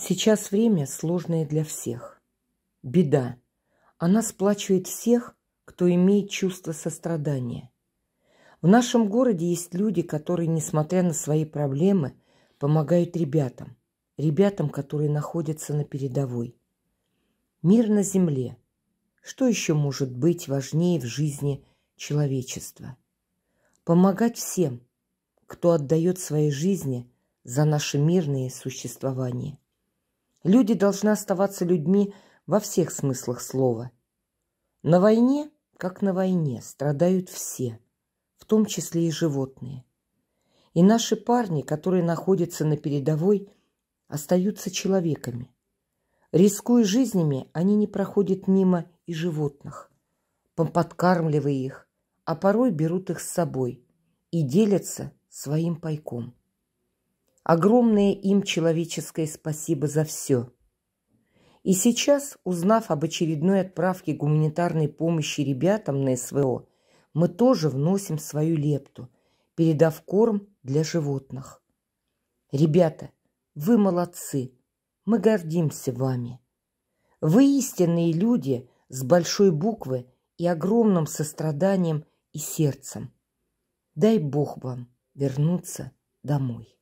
Сейчас время сложное для всех. Беда. Она сплачивает всех, кто имеет чувство сострадания. В нашем городе есть люди, которые, несмотря на свои проблемы, помогают ребятам. Ребятам, которые находятся на передовой. Мир на земле. Что еще может быть важнее в жизни человечества? Помогать всем, кто отдает своей жизни за наше мирное существование – Люди должны оставаться людьми во всех смыслах слова. На войне, как на войне, страдают все, в том числе и животные. И наши парни, которые находятся на передовой, остаются человеками. Рискуя жизнями, они не проходят мимо и животных, подкармливая их, а порой берут их с собой и делятся своим пайком. Огромное им человеческое спасибо за все. И сейчас, узнав об очередной отправке гуманитарной помощи ребятам на СВО, мы тоже вносим свою лепту, передав корм для животных. Ребята, вы молодцы, мы гордимся вами. Вы истинные люди с большой буквы и огромным состраданием и сердцем. Дай Бог вам вернуться домой.